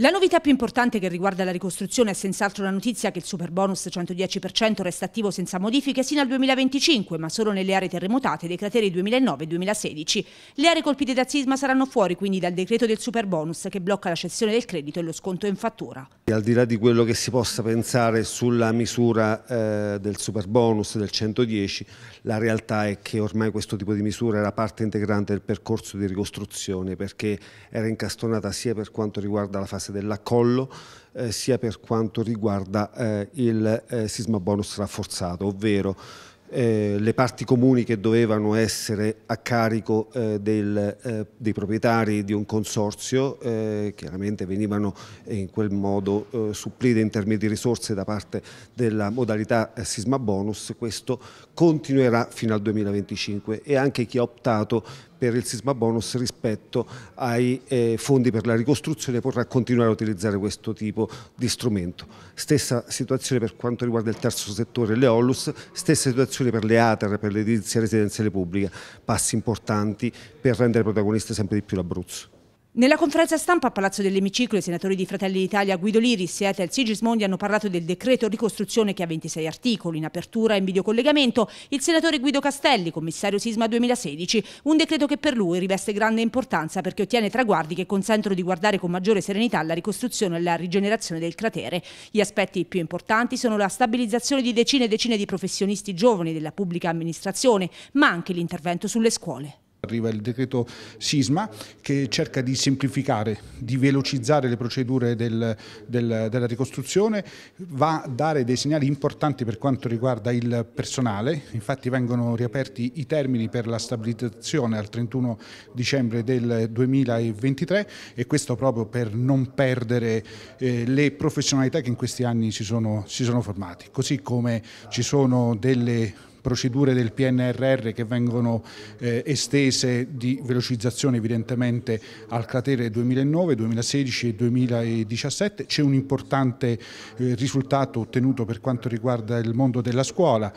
La novità più importante che riguarda la ricostruzione è senz'altro la notizia che il superbonus 110% resta attivo senza modifiche sino al 2025, ma solo nelle aree terremotate dei crateri 2009 e 2016. Le aree colpite da sisma saranno fuori quindi dal decreto del superbonus che blocca la cessione del credito e lo sconto in fattura al di là di quello che si possa pensare sulla misura eh, del super bonus del 110, la realtà è che ormai questo tipo di misura era parte integrante del percorso di ricostruzione perché era incastonata sia per quanto riguarda la fase dell'accollo eh, sia per quanto riguarda eh, il eh, sisma bonus rafforzato, ovvero eh, le parti comuni che dovevano essere a carico eh, del, eh, dei proprietari di un consorzio, eh, chiaramente venivano eh, in quel modo eh, supplite in termini di risorse da parte della modalità sisma bonus, questo continuerà fino al 2025 e anche chi ha optato per il sisma bonus rispetto ai eh, fondi per la ricostruzione potrà continuare a utilizzare questo tipo di strumento. Stessa situazione per quanto riguarda il terzo settore, le OLUS, stessa situazione soluzioni per le ATER, per l'edilizia residenziale pubblica, passi importanti per rendere protagonista sempre di più l'Abruzzo. Nella conferenza stampa a Palazzo dell'Emiciclo i senatori di Fratelli d'Italia Guido Liri, Siete e Sigismondi hanno parlato del decreto ricostruzione che ha 26 articoli in apertura e in videocollegamento. Il senatore Guido Castelli, commissario Sisma 2016, un decreto che per lui riveste grande importanza perché ottiene traguardi che consentono di guardare con maggiore serenità la ricostruzione e la rigenerazione del cratere. Gli aspetti più importanti sono la stabilizzazione di decine e decine di professionisti giovani della pubblica amministrazione, ma anche l'intervento sulle scuole. Arriva il decreto sisma che cerca di semplificare, di velocizzare le procedure del, del, della ricostruzione, va a dare dei segnali importanti per quanto riguarda il personale, infatti vengono riaperti i termini per la stabilizzazione al 31 dicembre del 2023 e questo proprio per non perdere eh, le professionalità che in questi anni si sono, si sono formati, così come ci sono delle procedure del PNRR che vengono eh, estese di velocizzazione evidentemente al cratere 2009, 2016 e 2017. C'è un importante eh, risultato ottenuto per quanto riguarda il mondo della scuola,